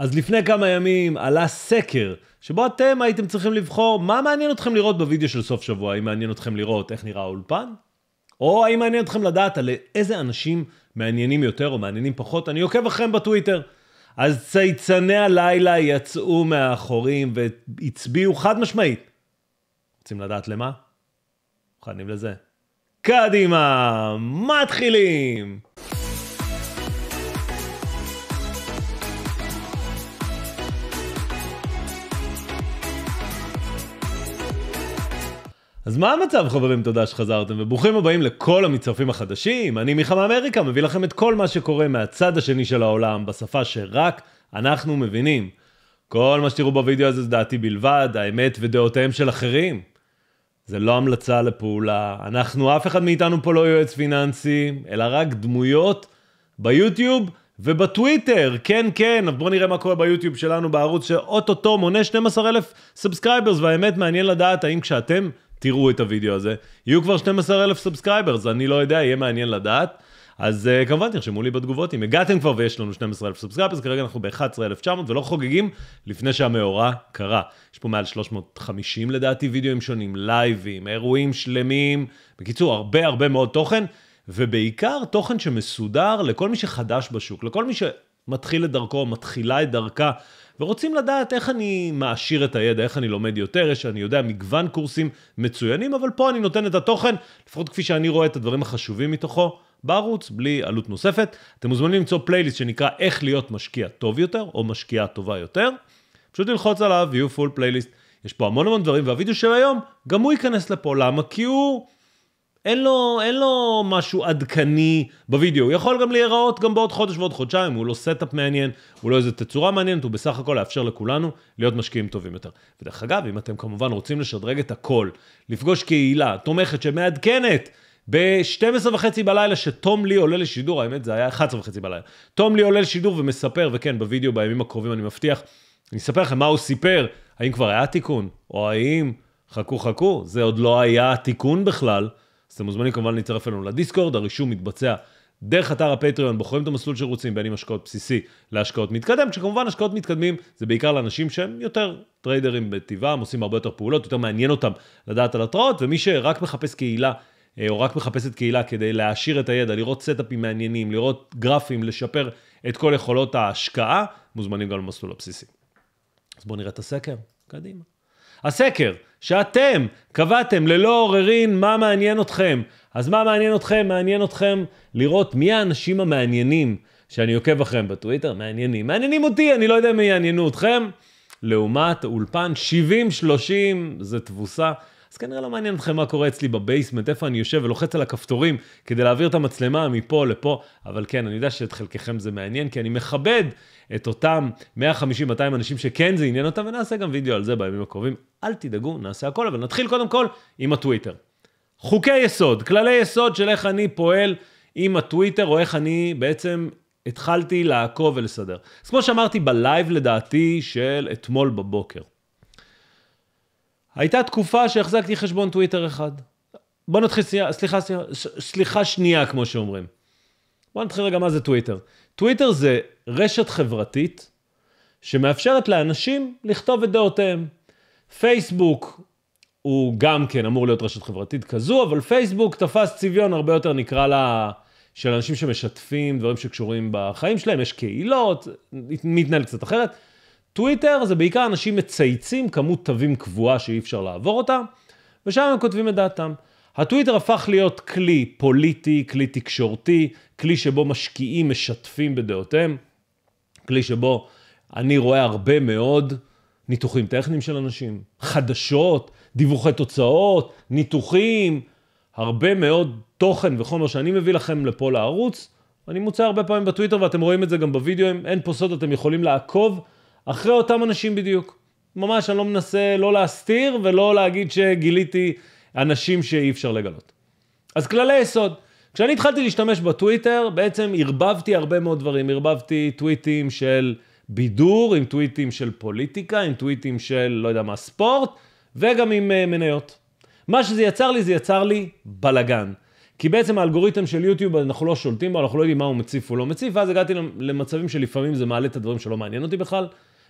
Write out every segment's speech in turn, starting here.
אז לפני כמה ימים עלה סקר, שבו אתם הייתם צריכים לבחור מה מעניין אתכם לראות בווידאו של סוף שבוע, האם מעניין אתכם לראות איך נראה האולפן, או האם מעניין אתכם לדעת על איזה אנשים מעניינים יותר או מעניינים פחות, אני עוקב אחריהם בטוויטר. אז צייצני הלילה יצאו מהחורים והצביעו חד משמעית. רוצים לדעת למה? מוכנים לזה. קדימה, מתחילים! אז מה המצב חברים, תודה שחזרתם, וברוכים הבאים לכל המצטרפים החדשים. אני מיכה מאמריקה, מביא לכם את כל מה שקורה מהצד השני של העולם, בשפה שרק אנחנו מבינים. כל מה שתראו בווידאו הזה זה דעתי בלבד, האמת ודעותיהם של אחרים. זה לא המלצה לפעולה, אנחנו, אף אחד מאיתנו פה לא יועץ פיננסי, אלא רק דמויות ביוטיוב ובטוויטר, כן, כן, אז בואו נראה מה קורה ביוטיוב שלנו בערוץ שאו-טו-טו מונה 12,000 סאבסקרייברס, והאמת מעניין לדעת האם כשאתם תראו את הוידאו הזה. יהיו כבר 12,000 סאבסקרייברס, אני לא יודע, יהיה מעניין לדעת. אז uh, כמובן תרשמו לי בתגובות אם הגעתם כבר ויש לנו 12,000 סאבסקרייברס, כרגע אנחנו ב-11,900 ולא חוגגים לפני שהמאורע קרה. יש פה מעל 350 לדעתי וידאוים שונים, לייבים, אירועים שלמים, בקיצור, הרבה הרבה מאוד תוכן, ובעיקר תוכן שמסודר לכל מי שחדש בשוק, לכל מי שמתחיל את דרכו, מתחילה את דרכה ורוצים לדעת איך אני מעשיר את הידע, איך אני לומד יותר, יש, אני יודע, מגוון קורסים מצוינים, אבל פה אני נותן את התוכן, לפחות כפי שאני רואה את הדברים החשובים מתוכו. בערוץ, בלי עלות נוספת. אתם מוזמנים למצוא פלייליסט שנקרא איך להיות משקיע טוב יותר, או משקיעה טובה יותר. פשוט ללחוץ עליו, יהיו פול פלייליסט. יש פה המון המון דברים, והווידאו של היום, גם הוא ייכנס לפה, למה? כי הוא... אין לו, אין לו משהו עדכני בווידאו, הוא יכול גם להיראות גם בעוד חודש ועוד חודשיים, הוא לא סטאפ מעניין, הוא לא איזה תצורה מעניינת, הוא בסך הכל לאפשר לכולנו להיות משקיעים טובים יותר. ודרך אגב, אם אתם כמובן רוצים לשדרג את הכל, לפגוש קהילה תומכת שמעדכנת, ב-12 וחצי בלילה שתום לי עולה לשידור, האמת זה היה 11 וחצי בלילה, תום לי עולה לשידור ומספר, וכן, בווידאו בימים הקרובים אני מבטיח, אני אספר לכם מה הוא סיפר, האם כבר היה תיקון, או האם, חכו חכו, זה עוד לא היה תיקון בכלל. אז אתם מוזמנים כמובן להצטרף אלינו לדיסקורד, הרישום מתבצע דרך אתר הפטריון, בוחרים את המסלול שרוצים, בין אם השקעות בסיסי להשקעות מתקדם, כשכמובן השקעות מתקדמים זה בעיקר לאנשים שהם יותר טריידרים בטבעם, עושים הרבה יותר פעולות, יותר מעניין אותם לדעת על התראות, ומי שרק מחפש קהילה אה, או רק מחפשת קהילה כדי להעשיר את הידע, לראות סטאפים מעניינים, לראות גרפים, לשפר את כל יכולות ההשקעה, מוזמנים גם למסלול הבסיסי. אז בואו נראה את הסקר, קדימה. הסקר, שאתם קבעתם ללא עוררין מה מעניין אתכם. אז מה מעניין אתכם? מעניין אתכם לראות מי האנשים המעניינים שאני עוקב אחריהם בטוויטר, מעניינים. מעניינים אותי, אני לא יודע אם יעניינו אתכם. לעומת אולפן 70-30, זה תבוסה. אז כנראה לא מעניין אתכם מה קורה אצלי בבייסמנט, איפה אני יושב ולוחץ על הכפתורים כדי להעביר את המצלמה מפה לפה, אבל כן, אני יודע שאת חלקכם זה מעניין, כי אני מכבד את אותם 150-200 אנשים שכן זה עניין אותם, ונעשה גם וידאו על זה בימים הקרובים. אל תדאגו, נעשה הכל, אבל נתחיל קודם כל עם הטוויטר. חוקי יסוד, כללי יסוד של איך אני פועל עם הטוויטר, או איך אני בעצם התחלתי לעקוב ולסדר. אז כמו שאמרתי בלייב לדעתי של אתמול בבוקר, הייתה תקופה שהחזקתי חשבון טוויטר אחד. בוא נתחיל, סליחה, סליחה סליחה שנייה, כמו שאומרים. בוא נתחיל רגע מה זה טוויטר. טוויטר זה רשת חברתית שמאפשרת לאנשים לכתוב את דעותיהם. פייסבוק הוא גם כן אמור להיות רשת חברתית כזו, אבל פייסבוק תפס צביון הרבה יותר נקרא לה של אנשים שמשתפים דברים שקשורים בחיים שלהם, יש קהילות, מתנהל קצת אחרת. טוויטר זה בעיקר אנשים מצייצים כמות תווים קבועה שאי אפשר לעבור אותה, ושם הם כותבים את דעתם. הטוויטר הפך להיות כלי פוליטי, כלי תקשורתי, כלי שבו משקיעים משתפים בדעותיהם, כלי שבו אני רואה הרבה מאוד ניתוחים טכניים של אנשים, חדשות, דיווחי תוצאות, ניתוחים, הרבה מאוד תוכן וחומר שאני מביא לכם לפה לערוץ. אני מוצא הרבה פעמים בטוויטר ואתם רואים את זה גם בווידאו, אין פה סוד, אתם יכולים לעקוב אחרי אותם אנשים בדיוק. ממש, אני לא מנסה לא להסתיר ולא להגיד שגיליתי אנשים שאי אפשר לגלות. אז כללי יסוד. כשאני התחלתי להשתמש בטוויטר, בעצם ערבבתי הרבה מאוד דברים. ערבבתי טוויטים של בידור, עם טוויטים של פוליטיקה, עם טוויטים של לא יודע מה, ספורט, וגם עם uh, מניות. מה שזה יצר לי, זה יצר לי בלגן. כי בעצם האלגוריתם של יוטיוב, אנחנו לא שולטים בו, אנחנו לא יודעים מה הוא מציף או לא מציף, ואז הגעתי למצבים שלפעמים זה מעלה את הדברים שלא מעניין אותי בכלל.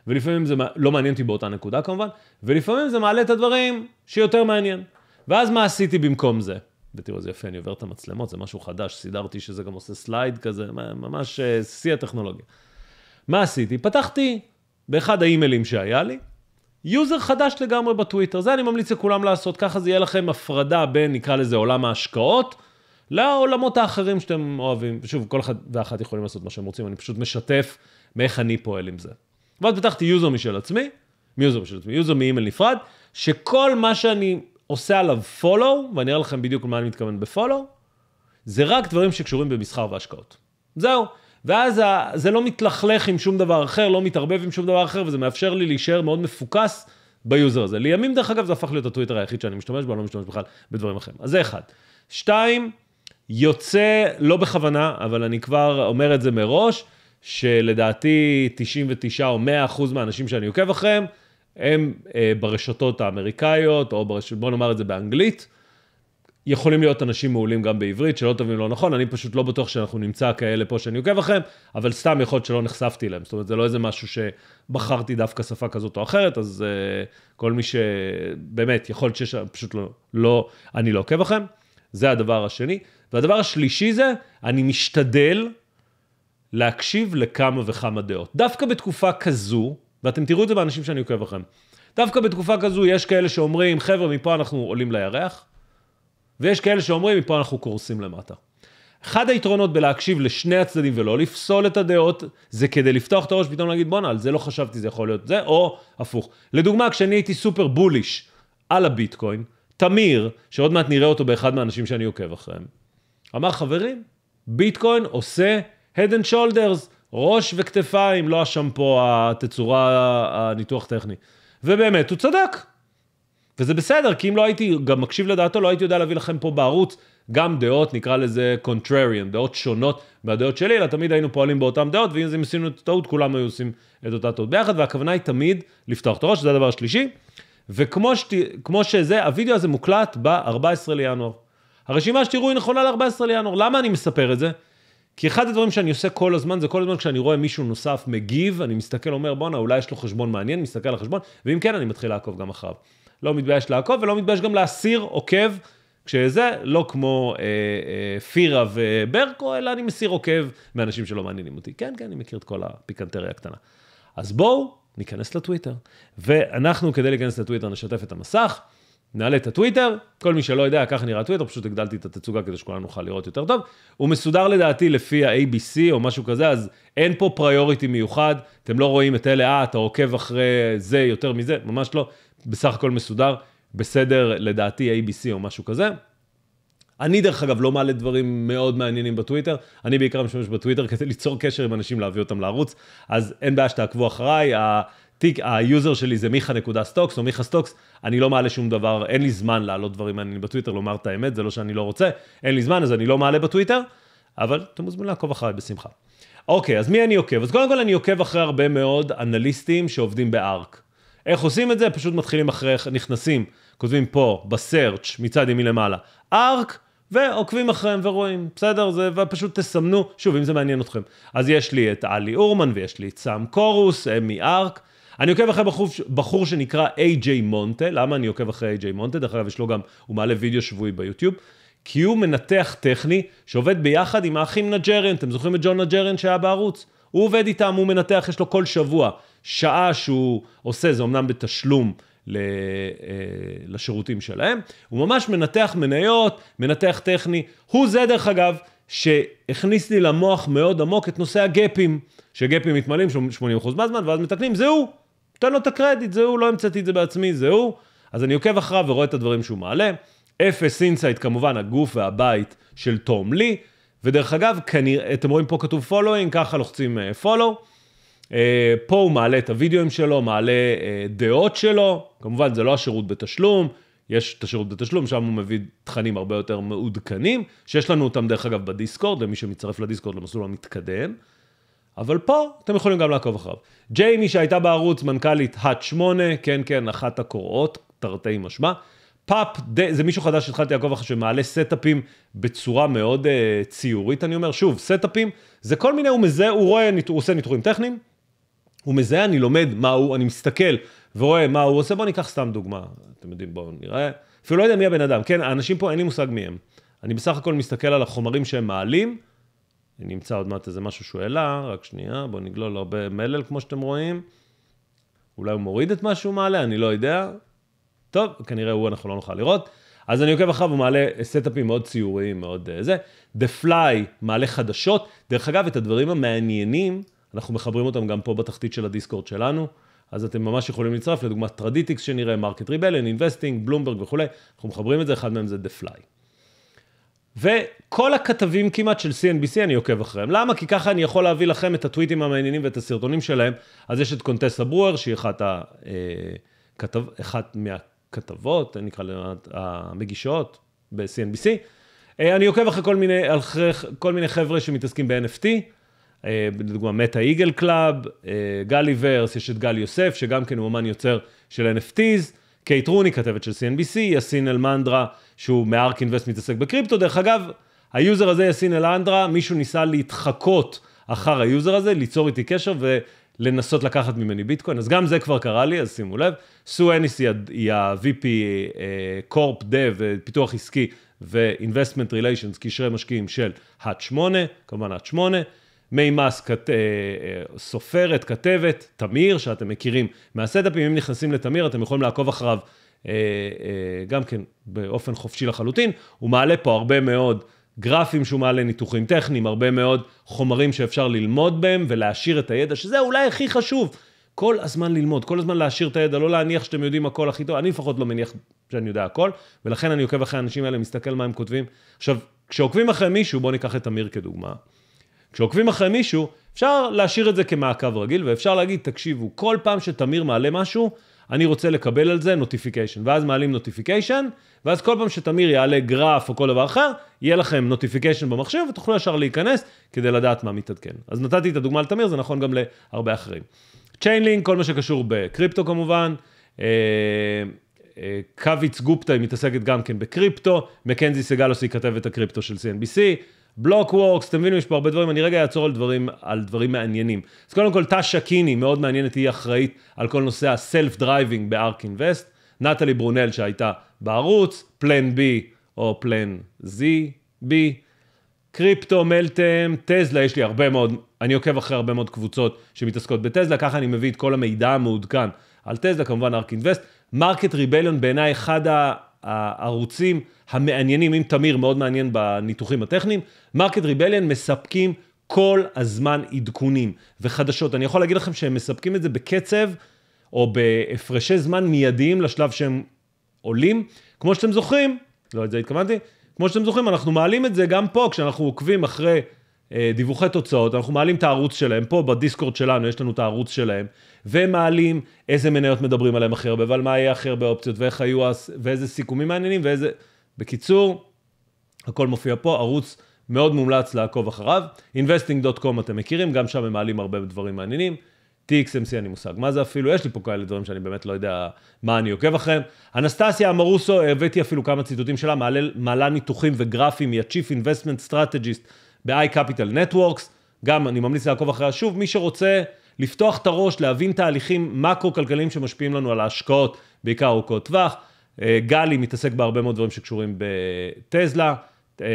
ולפעמים זה לא מעניין אותי באותה נקודה כמובן, ולפעמים זה מעלה את הדברים שיותר מעניין. ואז מה עשיתי במקום זה? ותראו, איזה יפה, אני עובר את המצלמות, זה משהו חדש, סידרתי שזה גם עושה סלייד כזה, ממש אה, שיא הטכנולוגיה. מה עשיתי? פתחתי באחד האימיילים שהיה לי, יוזר חדש לגמרי בטוויטר, זה אני ממליץ לכולם לעשות, ככה זה יהיה לכם הפרדה בין, נקרא לזה, עולם ההשקעות, לעולמות האחרים שאתם אוהבים. שוב, כל אחד ואחת יכולים לעשות מה שהם רוצים, אני פשוט משתף מאיך אני פועל עם זה. ואז פתחתי יוזר משל עצמי, מיוזר משל עצמי, יוזר מאימייל נפרד, שכל מה שאני עושה עליו follow, ואני אראה לכם בדיוק למה אני מתכוון בפולו, זה רק דברים שקשורים במסחר והשקעות. זהו. ואז זה לא מתלכלך עם שום דבר אחר, לא מתערבב עם שום דבר אחר, וזה מאפשר לי להישאר מאוד מפוקס ביוזר הזה. לימים, דרך אגב, זה הפך להיות הטוויטר היחיד שאני משתמש בו, אני לא משתמש בכלל בדברים אחרים. אז זה אחד. שתיים, יוצא, לא בכוונה, אבל אני כבר אומר את זה מראש, שלדעתי 99 או 100 אחוז מהאנשים שאני עוקב אחריהם, הם אה, ברשתות האמריקאיות, או ברשת, בואו נאמר את זה באנגלית, יכולים להיות אנשים מעולים גם בעברית, שלא תבין לא נכון, אני פשוט לא בטוח שאנחנו נמצא כאלה פה שאני עוקב אחריהם, אבל סתם יכול להיות שלא נחשפתי אליהם, זאת אומרת, זה לא איזה משהו שבחרתי דווקא שפה כזאת או אחרת, אז אה, כל מי שבאמת, יכול להיות שיש, פשוט לא, לא, אני לא עוקב אחריהם, זה הדבר השני. והדבר השלישי זה, אני משתדל, להקשיב לכמה וכמה דעות. דווקא בתקופה כזו, ואתם תראו את זה באנשים שאני עוקב אחריהם, דווקא בתקופה כזו יש כאלה שאומרים, חבר'ה, מפה אנחנו עולים לירח, ויש כאלה שאומרים, מפה אנחנו קורסים למטה. אחד היתרונות בלהקשיב לשני הצדדים ולא לפסול את הדעות, זה כדי לפתוח את הראש ופתאום להגיד, בואנה, על זה לא חשבתי, זה יכול להיות זה, או הפוך. לדוגמה, כשאני הייתי סופר בוליש על הביטקוין, תמיר, שעוד מעט נראה אותו באחד מהאנשים שאני עוקב אחריהם, אמר, חברים, ביטקוין עושה Head and Shoulders, ראש וכתפיים, לא השמפו, התצורה, הניתוח טכני. ובאמת, הוא צדק. וזה בסדר, כי אם לא הייתי גם מקשיב לדעתו, לא הייתי יודע להביא לכם פה בערוץ גם דעות, נקרא לזה contrarian, דעות שונות מהדעות שלי, אלא תמיד היינו פועלים באותן דעות, ואם עשינו את הטעות, כולם היו עושים את אותה טעות ביחד, והכוונה היא תמיד לפתוח את הראש, זה הדבר השלישי. וכמו שת, שזה, הווידאו הזה מוקלט ב-14 לינואר. הרשימה שתראו היא נכונה ל-14 לינואר. למה אני מספר את זה? כי אחד הדברים שאני עושה כל הזמן, זה כל הזמן כשאני רואה מישהו נוסף מגיב, אני מסתכל, אומר, בואנה, אולי יש לו חשבון מעניין, מסתכל על החשבון, ואם כן, אני מתחיל לעקוב גם אחריו. לא מתבייש לעקוב ולא מתבייש גם להסיר עוקב, כשזה לא כמו אה, אה, פירה וברקו, אלא אני מסיר עוקב מאנשים שלא מעניינים אותי. כן, כן, אני מכיר את כל הפיקנטריה הקטנה. אז בואו ניכנס לטוויטר. ואנחנו, כדי להיכנס לטוויטר, נשתף את המסך. נעלה את הטוויטר, כל מי שלא יודע, ככה נראה הטוויטר, פשוט הגדלתי את התצוגה כדי שכולנו נוכל לראות יותר טוב. הוא מסודר לדעתי לפי ה-ABC או משהו כזה, אז אין פה פריוריטי מיוחד, אתם לא רואים את אלה, אה, אתה עוקב אחרי זה יותר מזה, ממש לא, בסך הכל מסודר, בסדר לדעתי ABC או משהו כזה. אני דרך אגב לא מעלה דברים מאוד מעניינים בטוויטר, אני בעיקר משתמש בטוויטר כדי ליצור קשר עם אנשים, להביא אותם לערוץ, אז אין בעיה שתעקבו אחריי, התיק, היוזר שלי זה מיכה נקודה סטוקס או מיכה סטוקס, אני לא מעלה שום דבר, אין לי זמן להעלות דברים מעניינים בטוויטר, לומר את האמת, זה לא שאני לא רוצה, אין לי זמן אז אני לא מעלה בטוויטר, אבל אתם מוזמנים לעקוב אחריי בשמחה. אוקיי, אז מי אני עוקב? אז קודם כל אני עוקב אחרי הרבה מאוד אנליסטים שעובדים בארק. איך עושים את זה? פשוט מתחילים אחרי, נכנסים, כותבים פה, בסרצ' מצד ימין למעלה, ארק, ועוקבים אחריהם ורואים, בסדר? זה, ופשוט תסמנו, שוב, אם זה מעניין אתכם. אז יש לי את עלי אורמן ויש לי את סאם קורוס, הם מארק. אני עוקב אחרי בחור, בחור שנקרא A.J. מונטה, למה אני עוקב אחרי A.J. מונטה? דרך אגב, יש לו גם, הוא מעלה וידאו שבועי ביוטיוב, כי הוא מנתח טכני שעובד ביחד עם האחים נג'רן, אתם זוכרים את ג'ון נג'רן שהיה בערוץ? הוא עובד איתם, הוא מנתח, יש לו כל שבוע שעה שהוא עושה, זה אמנם בתשלום אה, לשירותים שלהם, הוא ממש מנתח מניות, מנתח טכני, הוא זה דרך אגב. שהכניס לי למוח מאוד עמוק את נושא הגפים, שגפים מתמלאים 80% מהזמן ואז מתקנים, זה הוא, נותן לו את הקרדיט, זה הוא, לא המצאתי את זה בעצמי, זה הוא. אז אני עוקב אחריו ורואה את הדברים שהוא מעלה. אפס אינסייט, כמובן, הגוף והבית של תום לי. ודרך אגב, כנראה, אתם רואים פה כתוב following, ככה לוחצים אה, follow. Uh, פה הוא מעלה את הוידאוים שלו, מעלה uh, דעות שלו, כמובן זה לא השירות בתשלום, יש את השירות בתשלום, שם הוא מביא תכנים הרבה יותר מעודכנים, שיש לנו אותם דרך אגב בדיסקורד, למי שמצטרף לדיסקורד למסלול המתקדם. אבל פה אתם יכולים גם לעקוב אחריו. ג'יימי שהייתה בערוץ, מנכ"לית האט 8, כן כן, אחת הקוראות, תרתי משמע. פאפ, די, זה מישהו חדש שהתחלתי לעקוב אחריו שמעלה סטאפים בצורה מאוד uh, ציורית, אני אומר, שוב, סטאפים, זה כל מיני, הוא מזהה, הוא רואה, הוא עושה ניתוחים טכניים, הוא מזהה, אני לומד מה הוא, אני מסתכל ורואה מה הוא עושה, בואו ניקח סתם דוגמה, אתם יודעים, בואו נראה, אפילו לא יודע מי הבן אדם, כן, האנשים פה אין לי מושג מי הם. אני בסך הכל מסתכל על החומרים שהם מעלים, נמצא עוד מעט איזה משהו שהוא העלה, רק שנייה, בואו נגלול הרבה מלל כמו שאתם רואים. אולי הוא מוריד את מה שהוא מעלה, אני לא יודע. טוב, כנראה הוא אנחנו לא נוכל לראות. אז אני עוקב אחריו, הוא מעלה סטאפים מאוד ציוריים, מאוד אה, זה. The Fly מעלה חדשות. דרך אגב, את הדברים המעניינים, אנחנו מחברים אותם גם פה בתחתית של הדיסקורד שלנו. אז אתם ממש יכולים לצרף, לדוגמת טרדיטיקס שנראה, מרקט ריבלן, אינבסטינג, בלומברג וכולי. אנחנו מחברים את זה, אחד מהם זה The Fly. וכל הכתבים כמעט של CNBC אני עוקב אחריהם. למה? כי ככה אני יכול להביא לכם את הטוויטים המעניינים ואת הסרטונים שלהם. אז יש את קונטסה ברואר, שהיא אחת, ה, אה, כתב, אחת מהכתבות, נקרא לה, המגישות ב-CNBC. אה, אני עוקב אחרי כל מיני, אחרי כל מיני חבר'ה שמתעסקים ב-NFT, אה, לדוגמה מטה איגל קלאב, גלי ורס, יש את גל יוסף, שגם כן הוא אמן יוצר של NFTs. קייט רוני, כתבת של CNBC, יאסין אלמנדרה, שהוא מארק אינבסט מתעסק בקריפטו. דרך אגב, היוזר הזה, יאסין אלמנדרה, מישהו ניסה להתחקות אחר היוזר הזה, ליצור איתי קשר ולנסות לקחת ממני ביטקוין. אז גם זה כבר קרה לי, אז שימו לב. סו אניס היא ה-VP אה, קורפ דב, אה, פיתוח עסקי ו-investment relations, קשרי משקיעים של האט 8, כמובן האט 8. מי מס כת... אה, אה, סופרת, כתבת, תמיר, שאתם מכירים מהסטאפים, אם נכנסים לתמיר, אתם יכולים לעקוב אחריו אה, גם כן באופן חופשי לחלוטין. הוא מעלה פה הרבה מאוד גרפים שהוא מעלה, ניתוחים טכניים, הרבה מאוד חומרים שאפשר ללמוד בהם ולהעשיר את הידע, שזה אולי הכי חשוב. כל הזמן ללמוד, כל הזמן להעשיר את הידע, לא להניח שאתם יודעים הכל הכי טוב, אני לפחות לא מניח שאני יודע הכל, ולכן אני עוקב אחרי האנשים האלה, מסתכל מה הם כותבים. עכשיו, כשעוקבים אחרי מישהו, בואו ניקח את תמיר כדוגמה. כשעוקבים אחרי מישהו, אפשר להשאיר את זה כמעקב רגיל, ואפשר להגיד, תקשיבו, כל פעם שתמיר מעלה משהו, אני רוצה לקבל על זה נוטיפיקיישן. ואז מעלים נוטיפיקיישן, ואז כל פעם שתמיר יעלה גרף או כל דבר אחר, יהיה לכם נוטיפיקיישן במחשב, ותוכלו ישר להיכנס כדי לדעת מה מתעדכן. אז נתתי את הדוגמה לתמיר, זה נכון גם להרבה אחרים. צ'יינלינק, כל מה שקשור בקריפטו כמובן. אה, אה, קוויץ גופטה, היא מתעסקת גם כן בקריפטו, מקנזי סגלוס היא כתבת הקריפטו של CNBC, בלוק וורקס, אתם מבינים, יש פה הרבה דברים, אני רגע אעצור על דברים, על דברים מעניינים. אז קודם כל, טאשה קיני, מאוד מעניינת, היא אחראית על כל נושא הסלף דרייבינג בארק אינוויסט, נטלי ברונל שהייתה בערוץ, פלן בי או פלן זי בי. קריפטו, מלטם, טזלה, יש לי הרבה מאוד, אני עוקב אחרי הרבה מאוד קבוצות שמתעסקות בטזלה, ככה אני מביא את כל המידע המעודכן על טזלה, כמובן ארק אינוויסט. מרקט ריבליון בעיניי אחד ה... הערוצים המעניינים, אם תמיר מאוד מעניין בניתוחים הטכניים, מרקט ריבליאן מספקים כל הזמן עדכונים וחדשות. אני יכול להגיד לכם שהם מספקים את זה בקצב או בהפרשי זמן מיידיים לשלב שהם עולים. כמו שאתם זוכרים, לא את זה התכוונתי, כמו שאתם זוכרים, אנחנו מעלים את זה גם פה, כשאנחנו עוקבים אחרי אה, דיווחי תוצאות, אנחנו מעלים את הערוץ שלהם, פה בדיסקורד שלנו יש לנו את הערוץ שלהם, ומעלים איזה מניות מדברים עליהם הכי הרבה, ועל מה יהיה הכי הרבה אופציות, ואיך היו, ואיזה סיכומים מעניינים, ואיזה... בקיצור, הכל מופיע פה, ערוץ מאוד מומלץ לעקוב אחריו. investing.com אתם מכירים, גם שם הם מעלים הרבה דברים מעניינים. TXMC אין לי מושג מה זה אפילו, יש לי פה כאלה דברים שאני באמת לא יודע מה אני עוקב אחריהם. אנסטסיה אמרוסו, הבאתי אפילו כמה ציטוטים שלה, מעלה, מעלה ניתוחים וגרפים, היא ה-Chief Investment Strategist ב-iCapital Networks, גם אני ממליץ לעקוב אחריה שוב, מי שרוצה לפתוח את הראש, להבין תהליכים מקרו-כלכליים שמשפיעים לנו על ההשקעות, בעיקר ארוכות טווח. אה, גלי מתעסק בהרבה מאוד דברים שקשורים בטזלה, אה,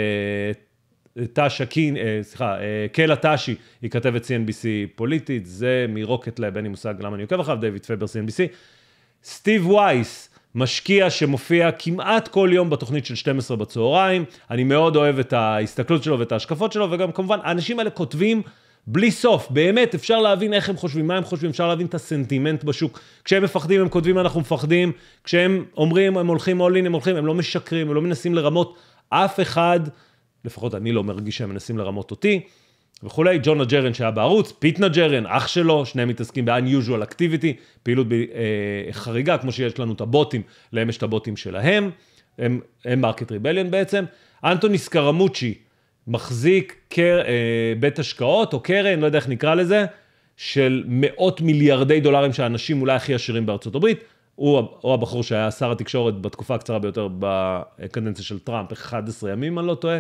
טאשה קין, אה, סליחה, קלה תשי, היא כתבת CNBC פוליטית, זה מרוקט לב, אין לי מושג למה אני עוקב אחריו, דיוויד פבר CNBC. סטיב וייס, משקיע שמופיע כמעט כל יום בתוכנית של 12 בצהריים. אני מאוד אוהב את ההסתכלות שלו ואת ההשקפות שלו, וגם כמובן, האנשים האלה כותבים בלי סוף. באמת, אפשר להבין איך הם חושבים, מה הם חושבים, אפשר להבין את הסנטימנט בשוק. כשהם מפחדים, הם כותבים, אנחנו מפחדים. כשהם אומרים, הם הולכים all in, הם הולכים, הם לא משקרים, הם לא מנסים לרמות אף אחד, לפחות אני לא מרגיש שהם מנסים לרמות אותי. וכולי, ג'ון נג'רן שהיה בערוץ, פיט נג'רן, אח שלו, שניהם מתעסקים ב-unusual activity, פעילות ב, אה, חריגה, כמו שיש לנו את הבוטים, להם יש את הבוטים שלהם, הם, הם מרקט ריבליון בעצם. אנטוני סקרמוצ'י מחזיק קר, אה, בית השקעות או קרן, לא יודע איך נקרא לזה, של מאות מיליארדי דולרים של האנשים אולי הכי עשירים בארצות הברית. הוא, הוא הבחור שהיה שר התקשורת בתקופה הקצרה ביותר בקדנציה של טראמפ, 11 ימים, אני לא טועה.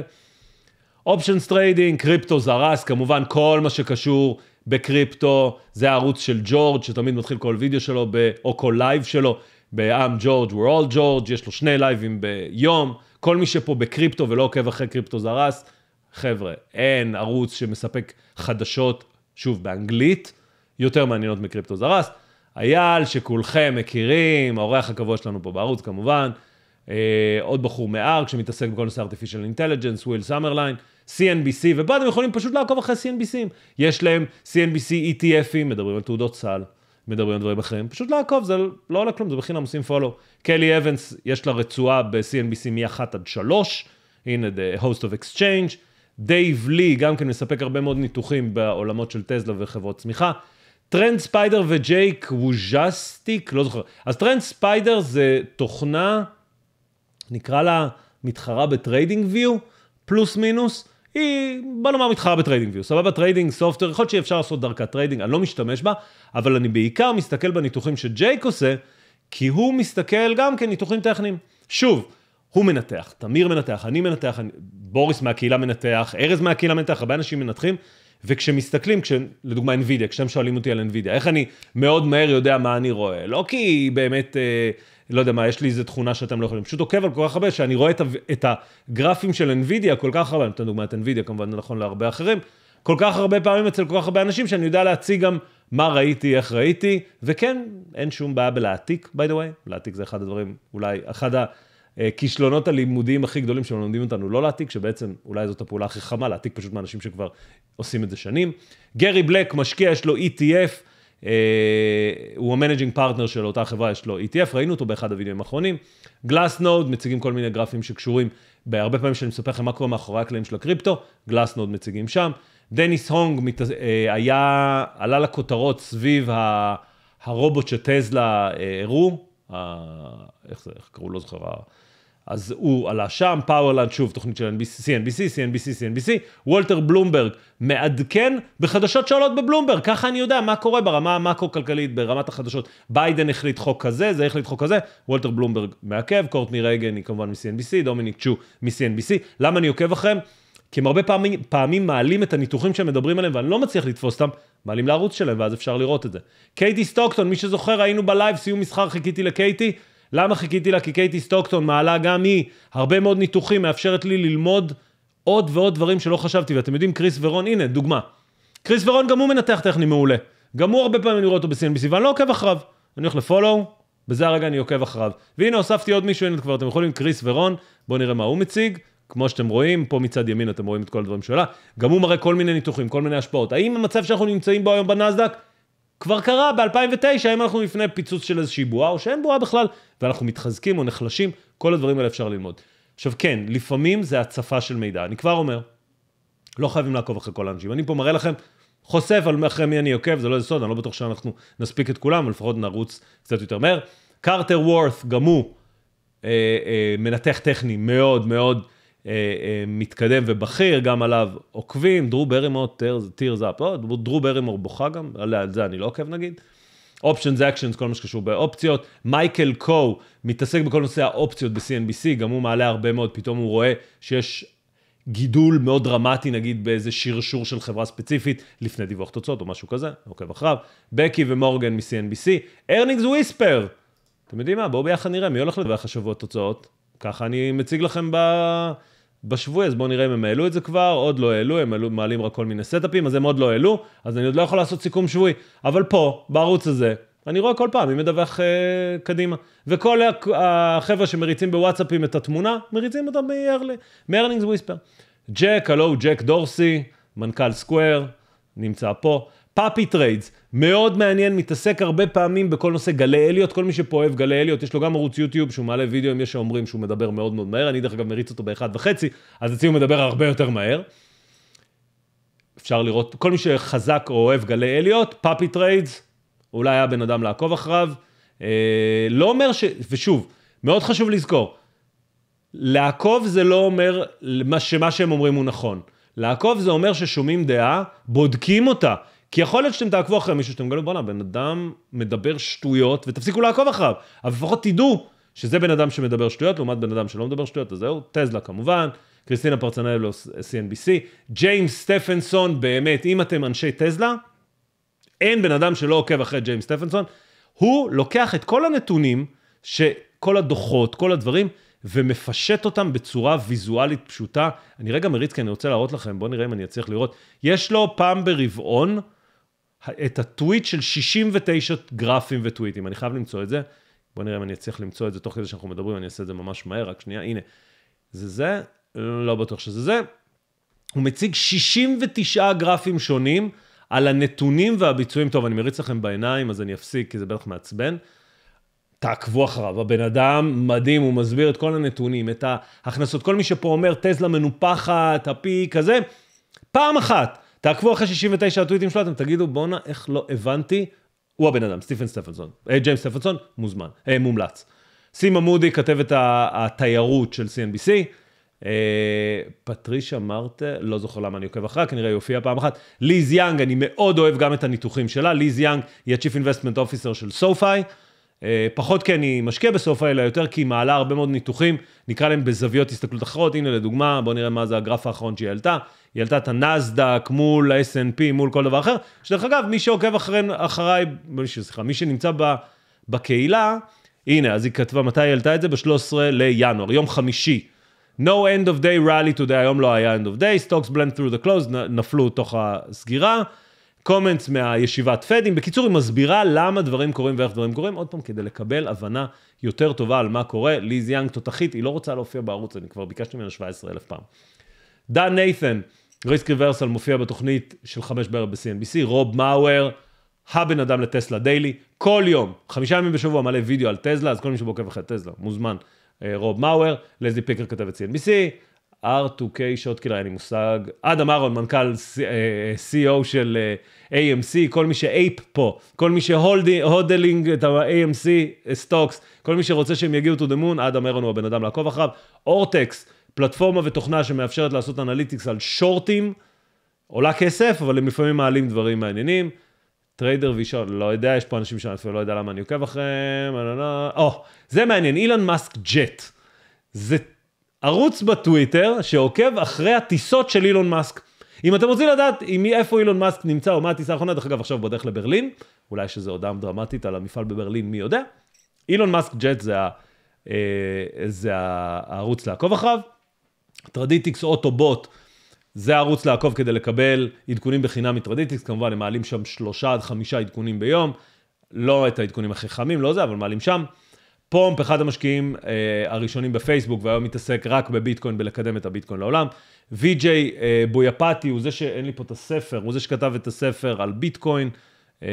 אופשנס טריידינג, קריפטו זרס, כמובן כל מה שקשור בקריפטו, זה הערוץ של ג'ורג' שתמיד מתחיל כל וידאו שלו ב, או כל לייב שלו ב-I'm George, we're all George, יש לו שני לייבים ביום, כל מי שפה בקריפטו ולא עוקב אחרי קריפטו זרס, חבר'ה, אין ערוץ שמספק חדשות, שוב, באנגלית, יותר מעניינות מקריפטו זרס. אייל, שכולכם מכירים, האורח הקבוע שלנו פה בערוץ כמובן, אה, עוד בחור מארק שמתעסק בכל נושא artificial intelligence, וויל סמרליין, CNBC, ופה אתם יכולים פשוט לעקוב אחרי CNBCים. יש להם CNBC ETFים, מדברים על תעודות סל, מדברים על דברים אחרים, פשוט לעקוב, זה לא עולה כלום, זה בחינם עושים פולו. קלי אבנס, יש לה רצועה ב-CNBC מ-1 עד 3, הנה, the host of exchange. דייב לי, גם כן מספק הרבה מאוד ניתוחים בעולמות של טסלה וחברות צמיחה. טרנד ספיידר וג'ייק ווז'סטיק, לא זוכר. אז טרנד ספיידר זה תוכנה... נקרא לה מתחרה בטריידינג ויו, פלוס מינוס, היא, בוא נאמר, מתחרה בטריידינג ויו, סבבה? טריידינג, סופטר, יכול להיות שאפשר לעשות דרכה טריידינג, אני לא משתמש בה, אבל אני בעיקר מסתכל בניתוחים שג'ייק עושה, כי הוא מסתכל גם כניתוחים כן טכניים. שוב, הוא מנתח, תמיר מנתח, אני מנתח, אני, בוריס מהקהילה מנתח, ארז מהקהילה מנתח, הרבה אנשים מנתחים, וכשמסתכלים, כש, לדוגמה NVIDIA, כשאתם שואלים אותי על NVIDIA, איך אני מאוד מהר יודע מה אני רואה? לא כי באמת... אה, לא יודע מה, יש לי איזה תכונה שאתם לא יכולים, פשוט עוקב על כל כך הרבה, שאני רואה את, את הגרפים של NVIDIA כל כך הרבה, אני נותן דוגמא את NVIDIA כמובן, נכון להרבה אחרים, כל כך הרבה פעמים אצל כל כך הרבה אנשים, שאני יודע להציג גם מה ראיתי, איך ראיתי, וכן, אין שום בעיה בלהעתיק, by the way, להעתיק זה אחד הדברים, אולי אחד הכישלונות הלימודיים הכי גדולים שמלמדים אותנו לא להעתיק, שבעצם אולי זאת הפעולה הכי חמה, להעתיק פשוט מאנשים שכבר עושים את זה שנים. גרי בלק, משקיע, יש לו ETF, אה, הוא המנג'ינג פרטנר של אותה חברה, יש לו ETF, ראינו אותו באחד הווידאוים האחרונים. Glassnode מציגים כל מיני גרפים שקשורים, בהרבה פעמים שאני מספר לכם מה קורה מאחורי הקלעים של הקריפטו, Glassnode מציגים שם. דניס הונג מת... אה, היה, עלה לכותרות סביב ה... הרובוט שטזלה אה, הראו, ה... איך זה, איך קראו, לא זוכר, אז הוא עלה שם, פאוורלנד, שוב, תוכנית של NBC, CNBC, CNBC, CNBC, וולטר בלומברג מעדכן בחדשות שעולות בבלומברג, ככה אני יודע מה קורה ברמה המאקרו כלכלית ברמת החדשות. ביידן החליט חוק כזה, זה החליט חוק כזה, וולטר בלומברג מעכב, קורטני רייגן היא כמובן מ-CNBC, דומיניק צ'ו מ-CNBC. למה אני עוקב אחריהם? כי הם הרבה פעמים, פעמים מעלים את הניתוחים שהם מדברים עליהם, ואני לא מצליח לתפוס אותם, מעלים לערוץ שלהם, ואז אפשר לראות את זה. קייטי סטוקטון, מי שזוכר, היינו בלייב, סיום מסחר, חיכיתי לקייטי. למה חיכיתי לה? כי קייטי סטוקטון מעלה גם היא הרבה מאוד ניתוחים, מאפשרת לי ללמוד עוד ועוד דברים שלא חשבתי. ואתם יודעים, קריס ורון, הנה, דוגמה. קריס ורון גם הוא מנתח טכני מעולה. גם הוא הרבה פעמים אני רואה אותו ב-CNBC, ואני לא עוקב אחריו. אני הולך לפולו, בזה הרגע אני עוקב אחריו. והנה הוספתי עוד מישהו, הנה כבר אתם יכולים, קריס ורון, בואו נראה מה הוא מציג. כמו שאתם רואים, פה מצד ימין אתם רואים את כל הדברים שלה. גם הוא מראה כל מיני ניתוחים, כל מיני השפעות. האם המצב שאנחנו נמצאים בו היום בנסדק כבר קרה ב-2009, אם אנחנו לפני פיצוץ של איזושהי בועה, או שאין בועה בכלל, ואנחנו מתחזקים או נחלשים, כל הדברים האלה אפשר ללמוד. עכשיו כן, לפעמים זה הצפה של מידע, אני כבר אומר, לא חייבים לעקוב אחרי כל האנשים. אני פה מראה לכם, חושף על אחרי מי אני עוקב, זה לא איזה סוד, אני לא בטוח שאנחנו נספיק את כולם, אבל לפחות נרוץ קצת יותר מהר. קרטר וורת, גם הוא אה, אה, מנתח טכני מאוד מאוד אה, אה, מתקדם ובכיר, גם עליו עוקבים, דרו ברימור, טירס אפ, דרו ברימור בוכה גם, על זה אני לא עוקב נגיד. אופצ'נס אקשנס, כל מה שקשור באופציות. מייקל קו מתעסק בכל נושא האופציות ב-CNBC, גם הוא מעלה הרבה מאוד, פתאום הוא רואה שיש גידול מאוד דרמטי, נגיד באיזה שרשור של חברה ספציפית, לפני דיווח תוצאות או משהו כזה, עוקב אחריו. בקי ומורגן מ-CNBC. ארנינגס וויספר. אתם יודעים מה, בואו ביחד נראה מי הולך לדווח השבוע תוצאות. ככה אני מציג לכם ב... בשבועי, אז בואו נראה אם הם העלו את זה כבר, עוד לא העלו, הם העלו, מעלים רק כל מיני סטאפים, אז הם עוד לא העלו, אז אני עוד לא יכול לעשות סיכום שבועי. אבל פה, בערוץ הזה, אני רואה כל פעם, מי מדווח אה, קדימה. וכל החבר'ה שמריצים בוואטסאפים את התמונה, מריצים אותם מ-Earnings early מ whisper. ג'ק, הלו הוא ג'ק דורסי, מנכ"ל סקוויר, נמצא פה. פאפי טריידס, מאוד מעניין, מתעסק הרבה פעמים בכל נושא גלי אליוט, כל מי שפה אוהב גלי אליוט, יש לו גם ערוץ יוטיוב שהוא מעלה וידאו עם יש שאומרים שהוא מדבר מאוד מאוד מהר, אני דרך אגב מריץ אותו באחד וחצי, אז אצלי הוא מדבר הרבה יותר מהר. אפשר לראות, כל מי שחזק או אוהב גלי אליוט, פאפי טריידס, אולי היה בן אדם לעקוב אחריו. אה, לא אומר ש... ושוב, מאוד חשוב לזכור, לעקוב זה לא אומר שמה שהם אומרים הוא נכון. לעקוב זה אומר ששומעים דעה, בודקים אותה. כי יכול להיות שאתם תעקבו אחרי מישהו שאתם מגלים, בואנה, בן אדם מדבר שטויות, ותפסיקו לעקוב אחריו, אבל לפחות תדעו שזה בן אדם שמדבר שטויות, לעומת בן אדם שלא מדבר שטויות, אז זהו, טזלה כמובן, קריסטינה פרצנלו, לא CNBC, ג'יימס סטפנסון, באמת, אם אתם אנשי טזלה, אין בן אדם שלא עוקב אחרי ג'יימס סטפנסון, הוא לוקח את כל הנתונים, שכל הדוחות, כל הדברים, ומפשט אותם בצורה ויזואלית פשוטה. אני רגע מריץ כי אני רוצה להראות לכם, בואו נראה אם אני אצליח לראות. יש לו פעם ברבעון, את הטוויט של 69 גרפים וטוויטים, אני חייב למצוא את זה. בוא נראה אם אני אצליח למצוא את זה תוך כדי שאנחנו מדברים, אני אעשה את זה ממש מהר, רק שנייה, הנה. זה זה, לא בטוח שזה זה. הוא מציג 69 גרפים שונים על הנתונים והביצועים. טוב, אני מריץ לכם בעיניים, אז אני אפסיק, כי זה בטח מעצבן. תעקבו אחריו, הבן אדם מדהים, הוא מסביר את כל הנתונים, את ההכנסות. כל מי שפה אומר, טסלה מנופחת, הפיק, כזה, פעם אחת. תעקבו אחרי 69 הטוויטים שלו, אתם תגידו, בואנה, איך לא הבנתי, הוא הבן אדם, סטיפן סטפנסון, אה, ג'יימס סטפנסון, מוזמן, אה, מומלץ. סימה מודי, כתב את התיירות של CNBC, אה, פטרישה מרטה, לא זוכר למה אני עוקב אחריה, כנראה היא הופיעה פעם אחת. ליז יאנג, אני מאוד אוהב גם את הניתוחים שלה, ליז יאנג היא ה-Chief Investment Officer של SoFi. אה, אה, פחות כי אני משקיע בסוף האלה, יותר כי היא מעלה הרבה מאוד ניתוחים, נקרא להם בזוויות הסתכלות אחרות. הנה לדוגמה, בואו נראה מה זה הגרף האחרון שהיא העלתה. היא העלתה את הנסדק מול ה-SNP, מול כל דבר אחר. שדרך אגב, מי שעוקב אחרי, אחריי, סליחה, מי שנמצא ב, בקהילה, הנה, אז היא כתבה מתי היא העלתה את זה? ב-13 לינואר, יום חמישי. No end of day rally today, היום לא היה end of day, stocks blend through the close, נפלו תוך הסגירה. קומנטס מהישיבת פדים. בקיצור, היא מסבירה למה דברים קורים ואיך דברים קורים, עוד פעם, כדי לקבל הבנה יותר טובה על מה קורה. ליז יאנג תותחית, היא לא רוצה להופיע בערוץ, אני כבר ביקשתי ממנה 17 אלף פעם. דן נייתן, ריסק ריברסל מופיע בתוכנית של חמש בערב ב-CNBC, רוב מאואר, הבן אדם לטסלה דיילי, כל יום, חמישה ימים בשבוע מלא וידאו על טסלה, אז כל מי שבוקר אחרי טסלה, מוזמן. אה, רוב מאואר, לזי פיקר כתב את CNBC, R2K שוט קילר, כאילו אין לי מושג. אדם אהרון, מנכ"ל אה, אה, CO e של אה, AMC, כל מי שאייפ פה, כל מי שהודלינג את ה-AMC סטוקס, כל מי שרוצה שהם יגיעו to the moon, אדם אהרון הוא הבן אדם לעקוב אחריו. אורטקס, פלטפורמה ותוכנה שמאפשרת לעשות אנליטיקס על שורטים, עולה כסף, אבל הם לפעמים מעלים דברים מעניינים. טריידר וישון, לא יודע, יש פה אנשים שאני אפילו לא יודע למה אני עוקב אחריהם, לא, לא, לא. או, זה מעניין, אילן מאסק ג'ט. זה ערוץ בטוויטר שעוקב אחרי הטיסות של אילון מאסק. אם אתם רוצים לדעת עם איפה אילון מאסק נמצא או מה הטיסה האחרונה, דרך אגב עכשיו בדרך לברלין, אולי שזו הודעה דרמטית על המפעל בברלין, מי יודע. אילון מאסק ג'ט זה, ה, אה, זה הערוץ לעקוב אחריו. טרדיטיקס אוטובוט זה הערוץ לעקוב כדי לקבל עדכונים בחינם מטרדיטיקס, כמובן הם מעלים שם שלושה עד חמישה עדכונים ביום. לא את העדכונים הכי חמים, לא זה, אבל מעלים שם. פומפ, אחד המשקיעים אה, הראשונים בפייסבוק, והיום מתעסק רק בביטקוין, בלקדם את הביטקוין לעולם. וי.ג'יי אה, בויאפטי הוא זה שאין לי פה את הספר, הוא זה שכתב את הספר על ביטקוין, אה,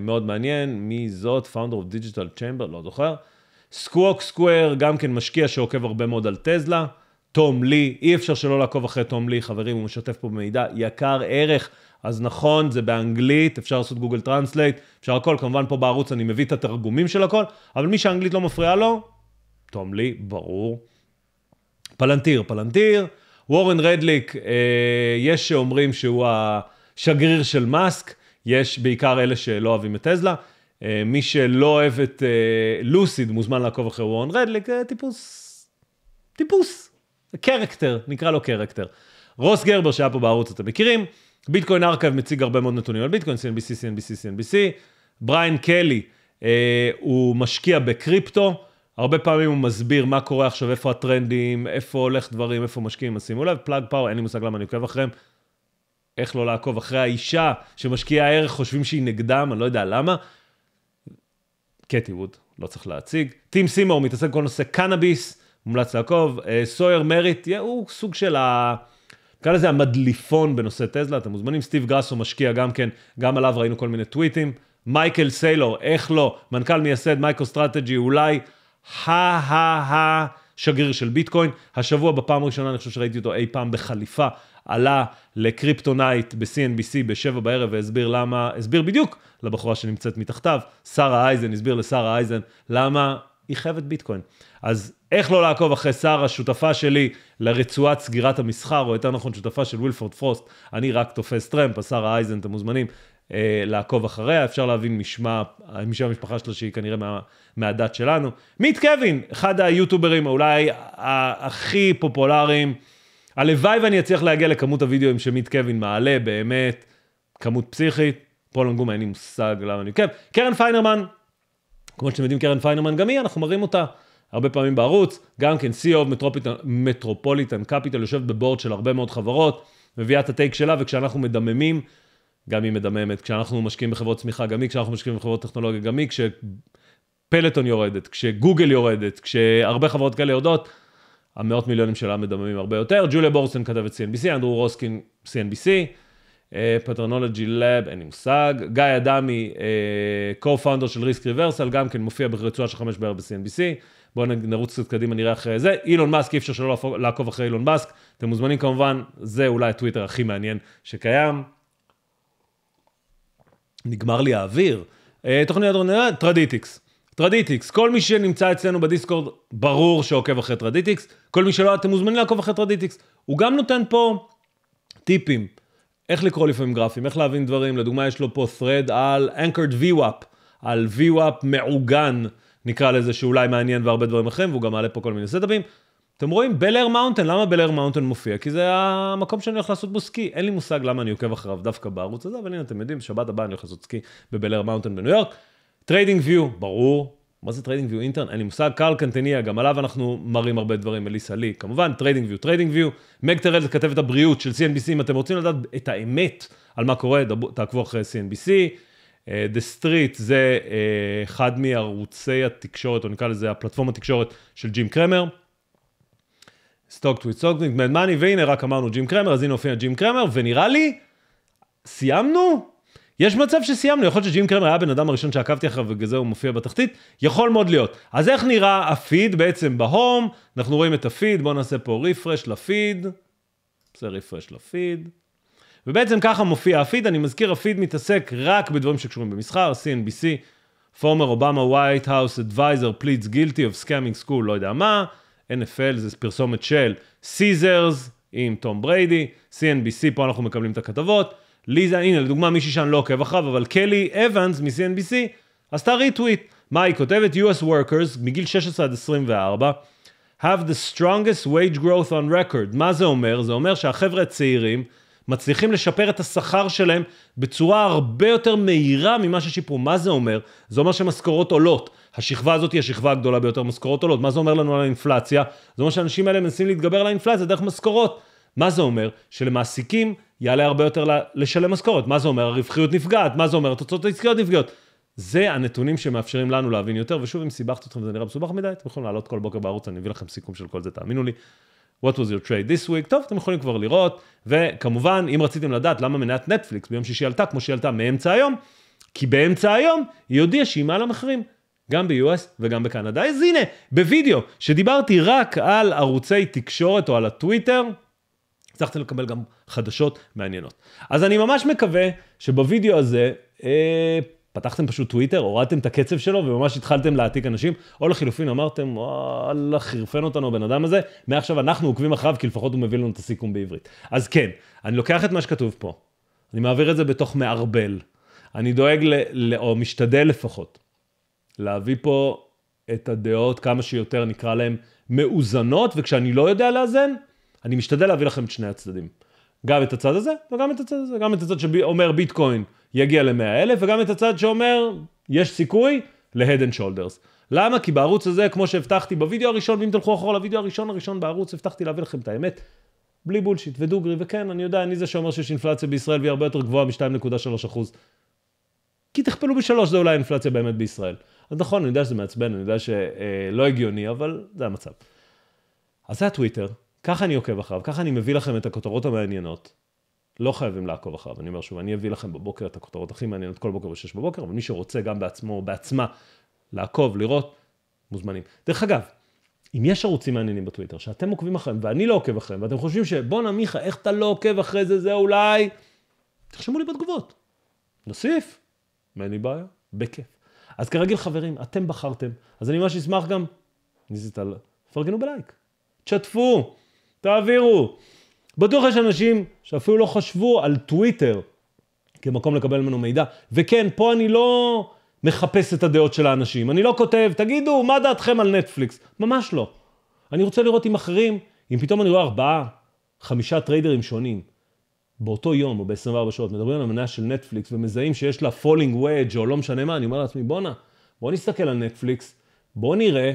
מאוד מעניין. מי זאת? Founder of Digital Chamber, לא זוכר. סקווק סקוואר, גם כן משקיע שעוקב הרבה מאוד על טזלה. תום לי, אי אפשר שלא לעקוב אחרי תום לי, חברים, הוא משתף פה במידע יקר ערך. אז נכון, זה באנגלית, אפשר לעשות גוגל טרנסלייט, אפשר הכל, כמובן פה בערוץ אני מביא את התרגומים של הכל, אבל מי שהאנגלית לא מפריעה לו, תום לי, ברור. פלנטיר, פלנטיר. וורן רדליק, אה, יש שאומרים שהוא השגריר של מאסק, יש בעיקר אלה שלא אוהבים את טזלה. אה, מי שלא אוהב את אה, לוסיד מוזמן לעקוב אחרי וורן רדליק, אה, טיפוס, טיפוס, קרקטר, נקרא לו קרקטר. רוס גרבר שהיה פה בערוץ, אתם מכירים. ביטקוין ארכב מציג הרבה מאוד נתונים על ביטקוין, CNBC, CNBC, CNBC. בריין קלי, אה, הוא משקיע בקריפטו, הרבה פעמים הוא מסביר מה קורה עכשיו, איפה הטרנדים, איפה הולך דברים, איפה משקיעים, אז שימו לב, פלאג פאוור, אין לי מושג למה אני עוקב אחריהם. איך לא לעקוב אחרי האישה שמשקיעה הערך חושבים שהיא נגדם, אני לא יודע למה. קטי ווד, לא צריך להציג. טים סימור מתעסק בכל נושא קנאביס, מומלץ לעקוב. אה, סויר מריט, הוא סוג של ה... נקרא לזה המדליפון בנושא טסלה, אתם מוזמנים, סטיב גרסו משקיע גם כן, גם עליו ראינו כל מיני טוויטים. מייקל סיילור, איך לא, מנכ"ל מייסד מייקרו סטרטג'י, אולי הא הא ה שגריר של ביטקוין. השבוע בפעם הראשונה, אני חושב שראיתי אותו אי פעם בחליפה, עלה לקריפטו נייט ב-CNBC בשבע בערב והסביר למה, הסביר בדיוק לבחורה שנמצאת מתחתיו, שרה אייזן, הסביר לשרה אייזן למה היא חייבת ביטקוין. אז איך לא לעקוב אחרי שר, השותפה שלי לרצועת סגירת המסחר, או יותר נכון, שותפה של ווילפורד פרוסט, אני רק תופס טרמפ, השר אייזן, אתם מוזמנים אה, לעקוב אחריה, אפשר להבין משמה, משם המשפחה שלה, שהיא כנראה מה, מהדת שלנו. מיט קווין, אחד היוטוברים אולי הכי פופולריים. הלוואי ואני אצליח להגיע לכמות הוידאוים שמיט קווין מעלה, באמת, כמות פסיכית. פול אין לי מושג למה אני... עוקב. קרן פיינרמן, כמו שאתם יודעים, קרן פיינרמן גם היא, אנחנו מראים אותה הרבה פעמים בערוץ, גם כן CEO of Metropolitan Capital, יושבת בבורד של הרבה מאוד חברות, מביאה את הטייק שלה, וכשאנחנו מדממים, גם היא מדממת, כשאנחנו משקיעים בחברות צמיחה, גם היא, כשאנחנו משקיעים בחברות טכנולוגיה, גם היא, כשפלטון יורדת, כשגוגל יורדת, כשהרבה חברות כאלה יורדות, המאות מיליונים שלה מדממים הרבה יותר. ג'וליה בורסטון את CNBC, אנדרו רוסקין CNBC, פטרנולוגי אה, לב, אין לי מושג. גיא אדמי, אה, co-founder של ריסק ריברסל, גם כן מופיע ברצועה של חמש בערב ב-CNBC. בואו נרוץ קצת קדימה, נראה אחרי זה. אילון מאסק, אי אפשר שלא לעקוב אחרי אילון מאסק. אתם מוזמנים כמובן, זה אולי הטוויטר הכי מעניין שקיים. נגמר לי האוויר. אה, תוכנית טרדיטיקס. טרדיטיקס, כל מי שנמצא אצלנו בדיסקורד, ברור שעוקב אחרי טרדיטיקס. כל מי שלא, אתם מוזמנים לעקוב אחרי טרדיטיקס. הוא גם נותן פה טיפים. איך לקרוא לפעמים גרפים, איך להבין דברים. לדוגמה, יש לו פה thread על anchored VWAP, על VWAP מעוגן, נקרא לזה, שאולי מעניין והרבה דברים אחרים, והוא גם מעלה פה כל מיני סטאפים. אתם רואים, בלר מאונטן, למה בלר מאונטן מופיע? כי זה המקום שאני הולך לעשות בו סקי. אין לי מושג למה אני עוקב אחריו דווקא בערוץ הזה, אבל הנה, אתם יודעים, שבת הבאה אני הולך לעשות סקי בבלר מאונטן בניו יורק. טריידינג ויו, ברור, מה זה טריידינג ויו אינטרן? אין לי מושג, קרל קנטניה, גם עליו אנחנו מראים הרבה דברים, אליסה לי, כמובן, טריידינג ויו, טריידינג ויו, מג טרל זה כתבת הבריאות של CNBC, אם אתם רוצים לדעת את האמת על מה קורה, דבו, תעקבו אחרי CNBC, uh, אה, The Street זה uh, אחד מערוצי התקשורת, או נקרא לזה הפלטפורמה התקשורת של ג'ים קרמר, סטוק טוויט, סטוק טוויט, מד מאני, והנה רק אמרנו ג'ים קרמר, אז הנה הופיע ג'ים קרמר, ונראה לי, סיימנו? יש מצב שסיימנו, יכול להיות שג'ים קרמר היה הבן אדם הראשון שעקבתי אחריו ובגלל זה הוא מופיע בתחתית, יכול מאוד להיות. אז איך נראה הפיד בעצם בהום? אנחנו רואים את הפיד, בואו נעשה פה רפרש לפיד. נעשה רפרש לפיד. ובעצם ככה מופיע הפיד, אני מזכיר, הפיד מתעסק רק בדברים שקשורים במסחר, CNBC, פורמר אובמה, ווייט האוס, אדוויזר, פליטס גילטי, אוף סקאמינג סקול, לא יודע מה, NFL זה פרסומת של סיזרס עם תום בריידי, CNBC, פה אנחנו מקבלים את הכתבות. לי זה, הנה, לדוגמה מישהי שאני לא עוקב אחריו, אבל קלי אבנס מ-CNBC עשתה ריטוויט. מה היא כותבת? US workers מגיל 16 עד 24 have the strongest wage growth on record. מה זה אומר? זה אומר שהחבר'ה הצעירים מצליחים לשפר את השכר שלהם בצורה הרבה יותר מהירה ממה ששיפרו. מה זה אומר? זה אומר שמשכורות עולות. השכבה הזאת היא השכבה הגדולה ביותר, משכורות עולות. מה זה אומר לנו על האינפלציה? זה אומר שהאנשים האלה מנסים להתגבר על האינפלציה דרך משכורות. מה זה אומר? שלמעסיקים יעלה הרבה יותר לשלם משכורת. מה זה אומר? הרווחיות נפגעת, מה זה אומר? התוצאות העסקיות נפגעות. זה הנתונים שמאפשרים לנו להבין יותר, ושוב, אם סיבכת אתכם וזה נראה מסובך מדי, אתם יכולים לעלות כל בוקר בערוץ, אני אביא לכם סיכום של כל זה, תאמינו לי. What was your trade this week? טוב, אתם יכולים כבר לראות, וכמובן, אם רציתם לדעת למה מניית נטפליקס ביום שישי עלתה כמו שהיא עלתה מאמצע היום, כי באמצע היום היא הודיעה שהיא מעל מחירים, גם ב-US וגם בקנדה. אז הנה, בווידאו, שדיברתי רק על ערוצי תקשורת או על הטוויטר, הצלחתם לקבל גם חדשות מעניינות. אז אני ממש מקווה שבווידאו הזה, אה, פתחתם פשוט טוויטר, הורדתם את הקצב שלו וממש התחלתם להעתיק אנשים, או לחילופין אמרתם, וואלה, חירפן אותנו הבן אדם הזה, מעכשיו אנחנו עוקבים אחריו כי לפחות הוא מביא לנו את הסיכום בעברית. אז כן, אני לוקח את מה שכתוב פה, אני מעביר את זה בתוך מערבל. אני דואג, ל, ל, או משתדל לפחות, להביא פה את הדעות כמה שיותר, נקרא להן, מאוזנות, וכשאני לא יודע לאזן, אני משתדל להביא לכם את שני הצדדים. גם את הצד הזה, וגם את הצד הזה, גם את הצד שאומר ביטקוין יגיע ל-100,000, וגם את הצד שאומר יש סיכוי ל-head and shoulders. למה? כי בערוץ הזה, כמו שהבטחתי בווידאו הראשון, ואם תלכו אחורה לווידאו הראשון הראשון בערוץ, הבטחתי להביא לכם את האמת, בלי בולשיט ודוגרי, וכן, אני יודע, אני זה שאומר שיש אינפלציה בישראל והיא הרבה יותר גבוהה מ-2.3 אחוז. כי תכפלו בשלוש, זה אולי אינפלציה באמת בישראל. אז נכון, אני יודע שזה מעצבן, אני יודע שלא אה, הגיוני, אבל זה המצב. אז זה הטוויטר, ככה אני עוקב אחריו, ככה אני מביא לכם את הכותרות המעניינות. לא חייבים לעקוב אחריו, אני אומר שוב, אני אביא לכם בבוקר את הכותרות הכי מעניינות כל בוקר ב-6 בבוקר, אבל מי שרוצה גם בעצמו או בעצמה לעקוב, לראות, מוזמנים. דרך אגב, אם יש ערוצים מעניינים בטוויטר שאתם עוקבים אחריהם ואני לא עוקב אחריהם, ואתם חושבים שבואנה מיכה, איך אתה לא עוקב אחרי זה, זה אולי... תרשמו לי בתגובות. נוסיף, אין לי בעיה, בכיף. אז כרגיל חברים, אתם בחרתם, אז אני ממש אשמח גם, ניסית, תפרגנו בלייק, תשתפו. תעבירו. בטוח יש אנשים שאפילו לא חשבו על טוויטר כמקום לקבל ממנו מידע. וכן, פה אני לא מחפש את הדעות של האנשים. אני לא כותב, תגידו, מה דעתכם על נטפליקס? ממש לא. אני רוצה לראות עם אחרים, אם פתאום אני רואה ארבעה, חמישה טריידרים שונים, באותו יום או ב-24 שעות, מדברים על המניה של נטפליקס ומזהים שיש לה פולינג וודג' או לא משנה מה, אני אומר לעצמי, בואנה, בוא נסתכל על נטפליקס, בוא נראה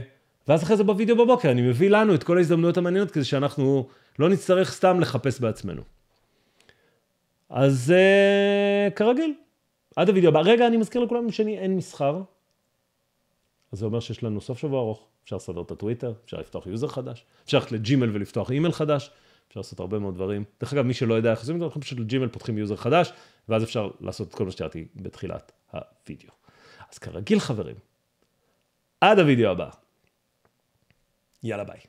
ואז אחרי זה בווידאו בבוקר אני מביא לנו את כל ההזדמנויות המעניינות כדי שאנחנו לא נצטרך סתם לחפש בעצמנו. אז uh, כרגיל, עד הווידאו הבא. רגע, אני מזכיר לכולם שאני אין מסחר. אז זה אומר שיש לנו סוף שבוע ארוך, אפשר לסדר את הטוויטר, אפשר לפתוח יוזר חדש, אפשר ללכת לג'ימל ולפתוח אימייל חדש, אפשר לעשות הרבה מאוד דברים. דרך אגב, מי שלא יודע איך עושים את זה, אנחנו פשוט לג'ימל פותחים יוזר חדש, ואז אפשר לעשות את כל מה שתיארתי בתחילת הווידאו. אז כרגיל חברים, עד הווידאו הבא. יאללה ביי.